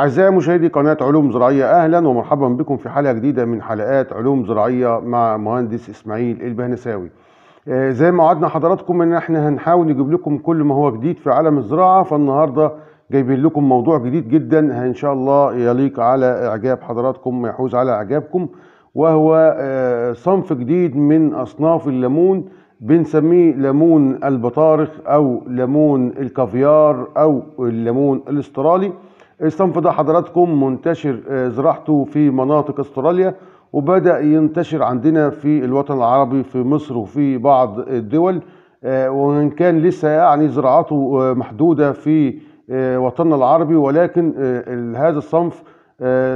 أعزائي مشاهدي قناة علوم زراعية أهلا ومرحبا بكم في حلقة جديدة من حلقات علوم زراعية مع مهندس إسماعيل البهنساوي آه، زي ما وعدنا حضراتكم ان احنا هنحاول نجيب لكم كل ما هو جديد في عالم الزراعة فالنهاردة جايبين لكم موضوع جديد جدا ان شاء الله يليق على اعجاب حضراتكم ويحوز على اعجابكم وهو آه، صنف جديد من اصناف الليمون بنسميه ليمون البطارخ او ليمون الكافيار او الليمون الاسترالي الصنف ده حضراتكم منتشر آه، زراعته في مناطق استراليا وبدأ ينتشر عندنا في الوطن العربي في مصر وفي بعض الدول آه، وإن كان لسه يعني زراعته آه، محدودة في وطننا العربي ولكن هذا الصنف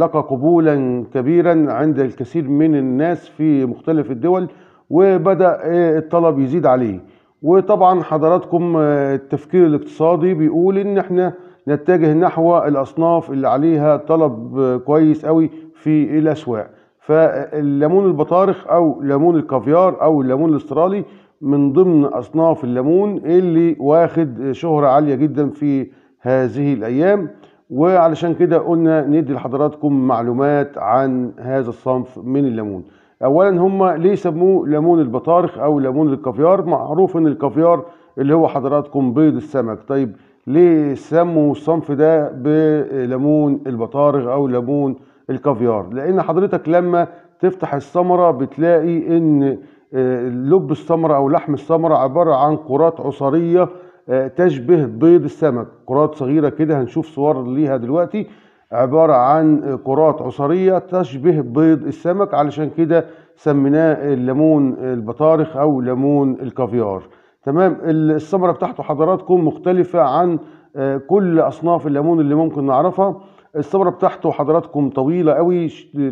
لقى قبولا كبيرا عند الكثير من الناس في مختلف الدول وبدأ الطلب يزيد عليه وطبعا حضراتكم التفكير الاقتصادي بيقول ان احنا نتجه نحو الاصناف اللي عليها طلب كويس قوي في الاسواق فالليمون البطارخ او ليمون الكافيار او الليمون الاسترالي من ضمن اصناف الليمون اللي واخد شهرة عالية جدا في هذه الايام وعلشان كده قلنا ندي لحضراتكم معلومات عن هذا الصنف من الليمون اولا هم ليه سموه ليمون البطارخ او ليمون الكافيار معروف ان الكافيار اللي هو حضراتكم بيض السمك طيب ليه سموا الصنف ده بليمون البطارخ او ليمون الكافيار لان حضرتك لما تفتح الثمره بتلاقي ان آه، لب الثمره او لحم الثمره عباره عن كرات عصريه آه، تشبه بيض السمك كرات صغيره كده هنشوف صور ليها دلوقتي عباره عن كرات عصريه تشبه بيض السمك علشان كده سميناه الليمون البطارخ او ليمون الكافيار تمام الثمره بتاعته حضراتكم مختلفه عن آه، كل اصناف الليمون اللي ممكن نعرفها الثمره بتاعته حضراتكم طويله قوي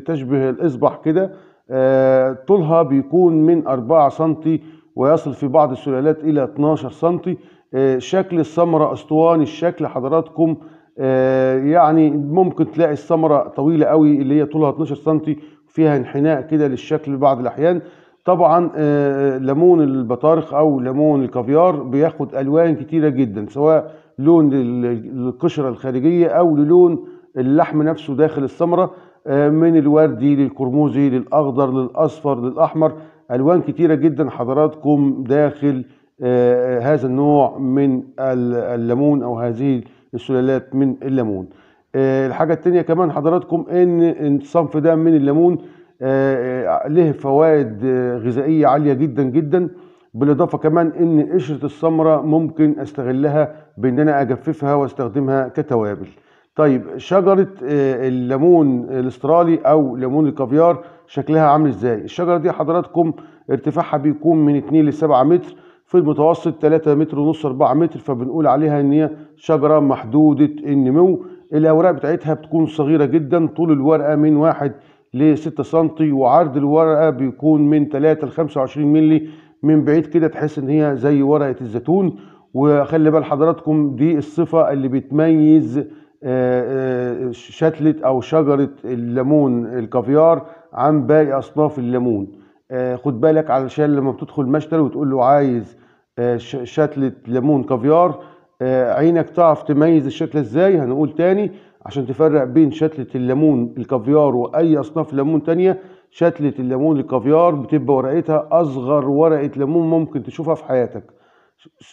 تشبه الاصبع كده آه، طولها بيكون من 4 سم ويصل في بعض السلالات الى 12 سم آه، شكل الثمره اسطواني الشكل حضراتكم يعني ممكن تلاقي الثمره طويله قوي اللي هي طولها 12 سم فيها انحناء كده للشكل بعض الاحيان طبعا آه، آه، ليمون البطارخ او ليمون الكافيار بياخد الوان كتيره جدا سواء لون القشره الخارجيه او للون اللحم نفسه داخل الثمره آه، من الوردي للقرمزي للاخضر للاصفر للاحمر الوان كتيره جدا حضراتكم داخل هذا النوع من الليمون او هذه السلالات من الليمون الحاجه التانيه كمان حضراتكم ان الصنف ده من الليمون آه، آه، له فوائد آه، غذائية عالية جدا جدا بالاضافه كمان ان قشره السمره ممكن استغلها بان انا اجففها واستخدمها كتوابل طيب شجره الليمون الاسترالي او ليمون الكافيار شكلها عامل ازاي الشجره دي حضراتكم ارتفاعها بيكون من 2 ل 7 متر في المتوسط 3 متر ونص 4 متر فبنقول عليها ان هي شجره محدوده النمو الاوراق بتاعتها بتكون صغيره جدا طول الورقه من واحد ل 6 سم وعرض الورقه بيكون من 3 ل 25 مللي من بعيد كده تحس ان هي زي ورقه الزيتون وخلي بال حضراتكم دي الصفه اللي بتميز آه، آه، شتلة او شجره الليمون الكافيار عن باقي اصناف الليمون آه، خد بالك علشان لما بتدخل مشتل وتقول له عايز شتلة ليمون كافيار عينك تعرف تميز الشتلة ازاي هنقول تاني عشان تفرق بين شتلة الليمون الكافيار واي اصناف ليمون تانية شتلة الليمون الكافيار بتبقى ورقتها اصغر ورقة ليمون ممكن تشوفها في حياتك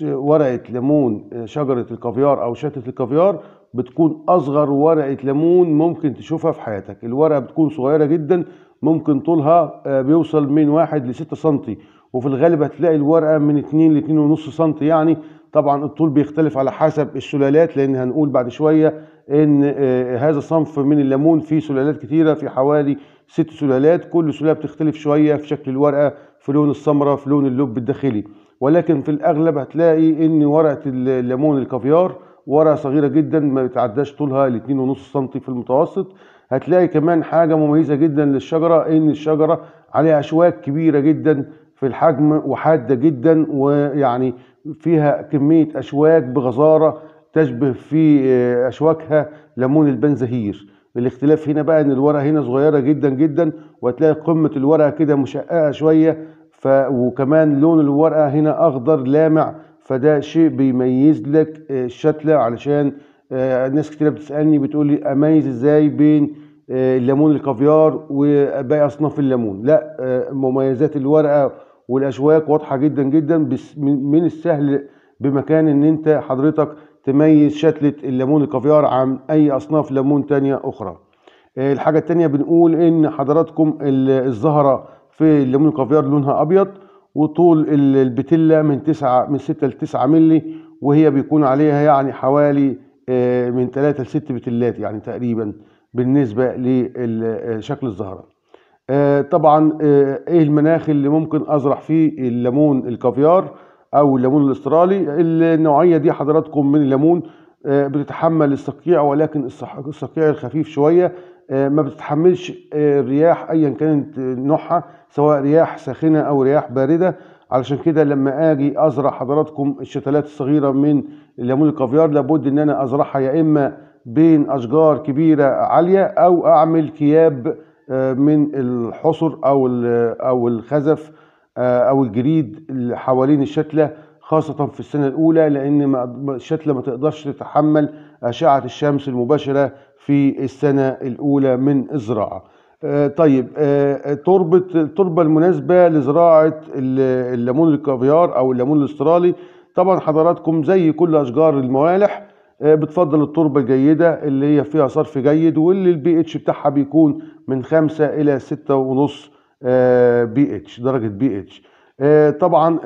ورقة ليمون آه، شجرة الكافيار او شتلة الكافيار بتكون اصغر ورقة ليمون ممكن تشوفها في حياتك الورقة بتكون صغيرة جدا ممكن طولها آه، بيوصل من واحد لستة سنتي وفي الغالب هتلاقي الورقة من اتنين لاتنين ونص سنتي يعني طبعا الطول بيختلف على حسب السلالات لان هنقول بعد شويه ان آه، هذا صنف من الليمون فيه سلالات كثيره في حوالي ست سلالات كل سلاله بتختلف شويه في شكل الورقه في لون السمره في لون اللب الداخلي ولكن في الاغلب هتلاقي ان ورقه الليمون الكافيار ورقه صغيره جدا ما بتعداش طولها ل 2.5 سم في المتوسط هتلاقي كمان حاجه مميزه جدا للشجره ان الشجره عليها اشواك كبيره جدا في الحجم وحاده جدا ويعني فيها كميه اشواك بغزاره تشبه في آه، اشواكها ليمون البنزهير الاختلاف هنا بقى ان الورقه هنا صغيره جدا جدا وهتلاقي قمه الورقه كده مشققه شويه ف وكمان لون الورقه هنا اخضر لامع فده شيء بيميز لك آه، الشتله علشان آه، ناس كتير بتسالني بتقول لي اميز ازاي بين الليمون الكافيار وباقي اصناف الليمون لا مميزات الورقه والاشواك واضحه جدا جدا من السهل بمكان ان انت حضرتك تميز شتله الليمون الكافيار عن اي اصناف ليمون تانية اخرى آه، الحاجه التانية بنقول ان حضراتكم الزهره في الليمون الكافيار لونها ابيض وطول البتله من تسعة من 6 ل 9 وهي بيكون عليها يعني حوالي آه، من 3 ل 6 بتلات يعني تقريبا بالنسبه لشكل آه، الزهره آه، طبعا آه، ايه المناخ اللي ممكن ازرع فيه الليمون الكافيار او الليمون الاسترالي النوعيه دي حضراتكم من الليمون آه، بتتحمل الصقيع ولكن الصقيع الخفيف شويه ما بتتحملش الرياح ايا كانت نوعها سواء رياح ساخنه او رياح بارده علشان كده لما اجي ازرع حضراتكم الشتلات الصغيره من الليمون الكافيار لابد ان انا ازرعها يا اما بين اشجار كبيره عاليه او اعمل كياب من الحصر او او الخزف آه، او الجريد اللي حوالين الشتله خاصه في السنه الاولى لان الشتله ما تقدرش تتحمل اشعه الشمس المباشره في السنه الاولى من الزراعه. آه، طيب آه، تربه التربه المناسبه لزراعه الليمون الكافيار او الليمون الاسترالي طبعا حضراتكم زي كل اشجار الموالح آه، بتفضل التربة الجيدة اللي هي فيها صرف جيد واللي البي اتش بتاعها بيكون من خمسة إلى ستة ونص بي آه، اتش درجة بي اتش آه، طبعا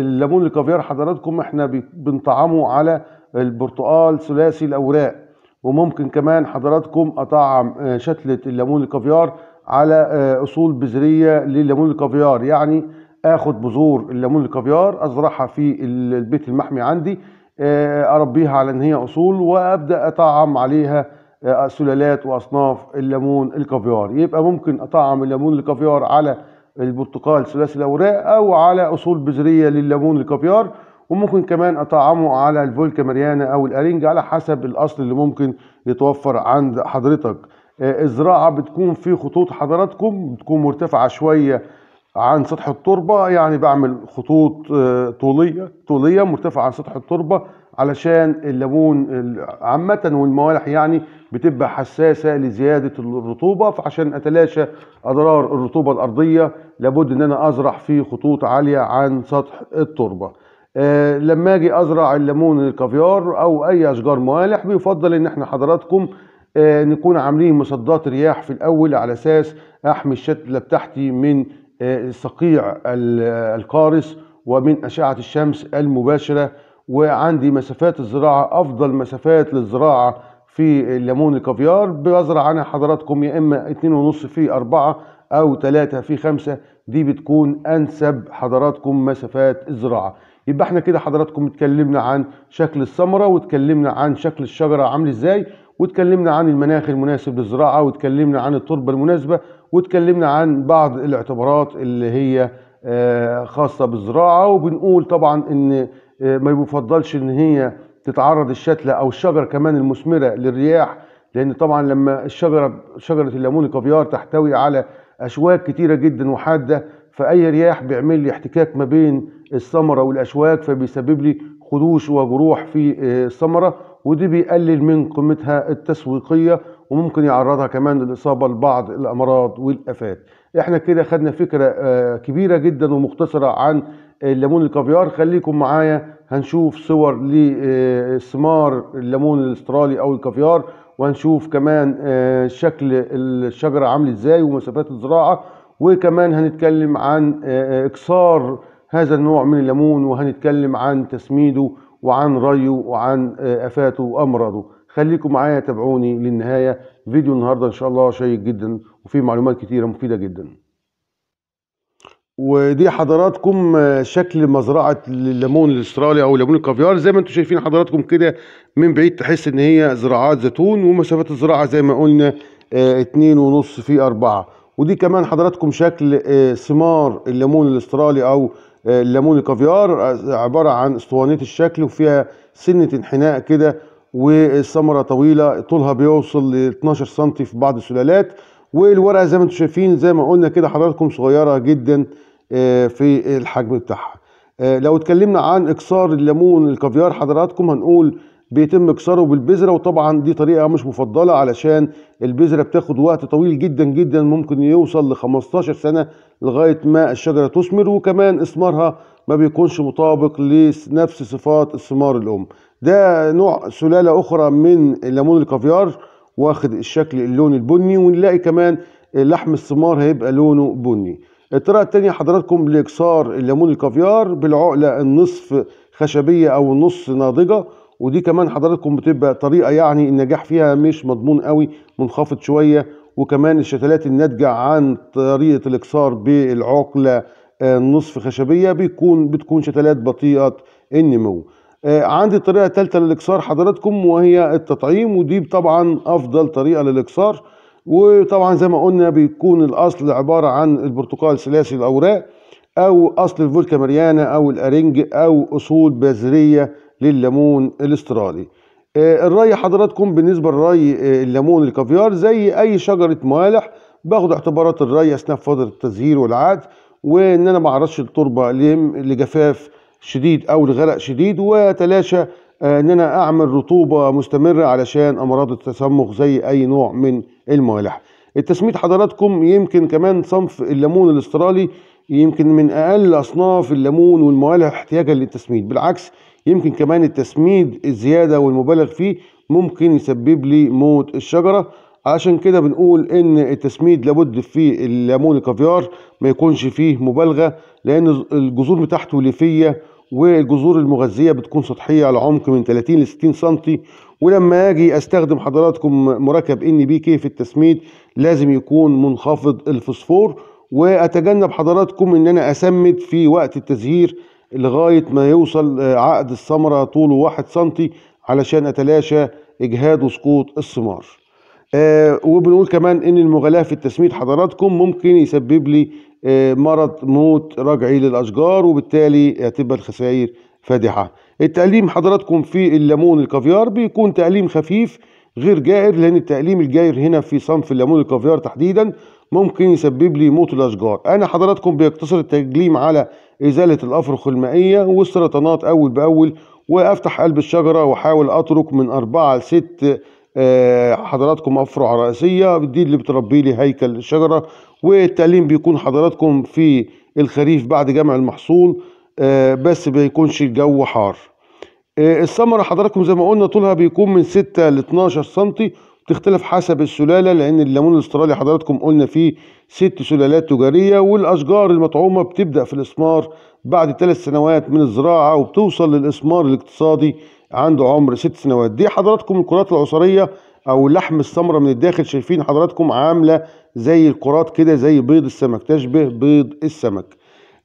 الليمون الكافيار حضراتكم احنا بنطعمه على البرتقال ثلاثي الأوراق وممكن كمان حضراتكم أطعم شتلة الليمون الكافيار على أصول بذرية لليمون الكافيار يعني اخد بذور الليمون الكافيار ازرعها في البيت المحمي عندي آه، اربيها على ان هي اصول وابدا اطعم عليها آه، سلالات واصناف الليمون الكافيار يبقى ممكن اطعم الليمون الكافيار على البرتقال ثلاثي الاوراق او على اصول بذريه لليمون الكافيار وممكن كمان اطعمه على الفولكا ماريانا او الارنج على حسب الاصل اللي ممكن يتوفر عند حضرتك آه، الزراعه بتكون في خطوط حضراتكم بتكون مرتفعه شويه عن سطح التربة يعني بعمل خطوط آه، طولية طولية مرتفعة عن سطح التربة علشان الليمون عامة والموالح يعني بتبقى حساسة لزيادة الرطوبة فعشان أتلاشى أضرار الرطوبة الأرضية لابد إن أنا أزرع في خطوط عالية عن سطح التربة أه لما أجي أزرع الليمون الكافيار أو أي أشجار موالح بيفضل إن إحنا حضراتكم أه نكون عاملين مصدات رياح في الأول على أساس أحمي الشتلة بتاعتي من صقيع القارص ومن أشعة الشمس المباشرة وعندي مسافات الزراعة أفضل مسافات للزراعة في الليمون الكافيار بزرع أنا حضراتكم يا إما 2.5 في 4 أو 3 في 5 دي بتكون أنسب حضراتكم مسافات الزراعة يبقى احنا كده حضراتكم اتكلمنا عن شكل الثمرة واتكلمنا عن شكل الشجرة عامل ازاي وتكلمنا عن المناخ المناسب للزراعة وتكلمنا عن التربة المناسبة وتكلمنا عن بعض الاعتبارات اللي هي آه، خاصة بالزراعة وبنقول طبعا ان آه، ما يفضلش ان هي تتعرض الشتلة او الشجرة كمان المثمرة للرياح لان طبعا لما الشجرة شجرة الليمون الكافيار تحتوي على اشواك كتيرة جدا وحادة فاي رياح بيعمل لي احتكاك ما بين الثمرة والاشواك فبيسبب لي خدوش وجروح في آه، الثمرة ودي بيقلل من قيمتها التسويقية وممكن يعرضها كمان للإصابة لبعض الأمراض والآفات احنا كده خدنا فكرة آه، كبيرة جدا ومختصرة عن الليمون الكافيار خليكم معايا هنشوف صور لثمار آه، الليمون الاسترالي او الكافيار وهنشوف كمان آه، شكل الشجرة عامل ازاي ومسافات الزراعة وكمان هنتكلم عن اكسار هذا النوع من الليمون وهنتكلم عن تسميده وعن رأيه وعن آه، آفاته وأمراضه خليكم معايا تابعوني للنهاية فيديو النهاردة إن شاء الله شيق جدا وفيه معلومات كتيرة مفيدة جدا ودي حضراتكم آه، شكل مزرعة الليمون الاسترالي او ليمون الكافيار زي ما انتم شايفين حضراتكم كده من بعيد تحس ان هي زراعات زيتون ومسافات الزراعة زي ما قلنا آه، اتنين ونص في اربعة ودي كمان حضراتكم شكل ثمار الليمون الاسترالي او الليمون الكافيار عباره عن اسطوانيه الشكل وفيها سنه انحناء كده والثمره طويله طولها بيوصل ل 12 سم في بعض السلالات والورقه زي ما انتم شايفين زي ما قلنا كده حضراتكم صغيره جدا آه، في الحجم بتاعها آه، لو اتكلمنا عن اكسار الليمون الكافيار حضراتكم هنقول بيتم كسره بالبذره وطبعا دي طريقه مش مفضله علشان البذره بتاخد وقت طويل جدا جدا ممكن يوصل ل 15 سنه لغايه ما الشجره تثمر وكمان اثمارها ما بيكونش مطابق لنفس صفات الثمار الام ده نوع سلاله اخرى من الليمون الكافيار واخد الشكل اللون البني ونلاقي كمان لحم الثمار هيبقى لونه بني الطريقه الثانيه حضراتكم لاكسار الليمون الكافيار بالعقله النصف خشبيه او النص ناضجه ودي كمان حضراتكم بتبقى طريقه يعني النجاح فيها مش مضمون قوي منخفض شويه وكمان الشتلات الناتجه عن طريقه الاكسار بالعقله آه، نصف خشبيه بيكون بتكون شتلات بطيئه النمو آه، عندي الطريقه الثالثه للاكسار حضراتكم وهي التطعيم ودي طبعا افضل طريقه للاكسار وطبعا زي ما قلنا بيكون الاصل عباره عن البرتقال سلاسي الاوراق او اصل الفولكا ماريانا او الارنج او اصول بذريه لليمون الاسترالي آه، الري حضراتكم بالنسبة لري آه، الليمون الكافيار زي أي شجرة مالح باخد اعتبارات الري أثناء فترة التزهير والعاد وإن أنا ما التربة لجفاف شديد أو لغرق شديد وتلاشى آه، إن أنا أعمل رطوبة مستمرة علشان أمراض التسمخ زي أي نوع من الموالح التسميد حضراتكم يمكن كمان صنف الليمون الاسترالي يمكن من أقل أصناف الليمون والموالح احتياجا للتسميد بالعكس يمكن كمان التسميد الزيادة والمبالغ فيه ممكن يسبب لي موت الشجرة عشان كده بنقول ان التسميد لابد في الليمون الكافيار ما يكونش فيه مبالغة لان الجذور بتاعته ليفية والجذور المغذية بتكون سطحية على عمق من 30 ل 60 سنتي ولما اجي استخدم حضراتكم مركب ان بي كي في التسميد لازم يكون منخفض الفوسفور واتجنب حضراتكم ان انا اسمد في وقت التزهير لغاية ما يوصل آه، عقد الثمرة طوله واحد سنتي علشان أتلاشى إجهاد وسقوط الثمار آه وبنقول كمان ان المغالاه في التسميد حضراتكم ممكن يسبب لي آه مرض موت رجعي للاشجار وبالتالي هتبقى الخسائر فادحه التقليم حضراتكم في الليمون الكافيار بيكون تقليم خفيف غير جائر لان التأليم الجائر هنا في صنف الليمون الكافيار تحديدا ممكن يسبب لي موت الاشجار انا حضراتكم بيقتصر التجليم على ازالة الافرخ المائية والسرطانات اول باول وافتح قلب الشجرة واحاول اترك من اربعة لست آه، حضراتكم افرع رئيسيه دي اللي بتربي لي هيكل الشجره والتعليم بيكون حضراتكم في الخريف بعد جمع المحصول آه، بس بيكونش الجو حار إيه، الثمرة حضراتكم زي ما قلنا طولها بيكون من 6 ل 12 سم بتختلف حسب السلالة لأن الليمون الاسترالي حضراتكم قلنا فيه ست سلالات تجارية والأشجار المطعومة بتبدأ في الإسمار بعد ثلاث سنوات من الزراعة وبتوصل للإسمار الاقتصادي عنده عمر ست سنوات دي حضراتكم الكرات العصرية أو لحم الثمرة من الداخل شايفين حضراتكم عاملة زي الكرات كده زي بيض السمك تشبه بيض السمك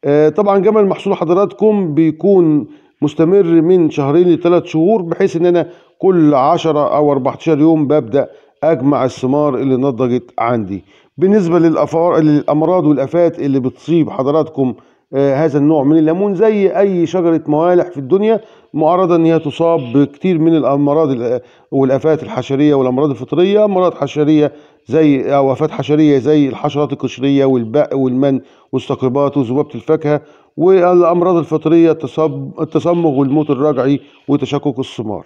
آه، طبعا جمل المحصول حضراتكم بيكون مستمر من شهرين لثلاث شهور بحيث ان انا كل 10 او 14 يوم ببدا اجمع الثمار اللي نضجت عندي بالنسبه للأفار... للامراض والافات اللي بتصيب حضراتكم آه هذا النوع من الليمون زي اي شجره موالح في الدنيا معرضه ان هي تصاب بكتير من الامراض والافات الحشريه والامراض الفطريه امراض حشريه زي او افات حشريه زي الحشرات القشريه والبق والمن والثقبات وذبابه الفاكهه والامراض الفطريه التصمغ والموت الرجعي وتشكك الثمار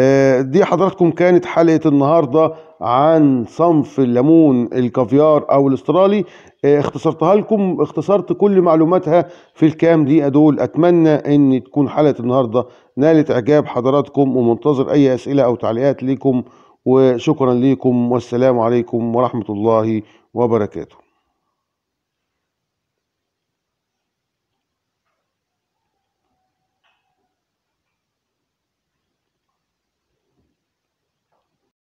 آه، دي حضراتكم كانت حلقة النهاردة عن صنف الليمون الكافيار او الاسترالي آه، اختصرتها لكم اختصرت كل معلوماتها في الكام دقيقة دول اتمنى ان تكون حلقة النهاردة نالت اعجاب حضراتكم ومنتظر اي اسئلة او تعليقات ليكم وشكرا ليكم والسلام عليكم ورحمة الله وبركاته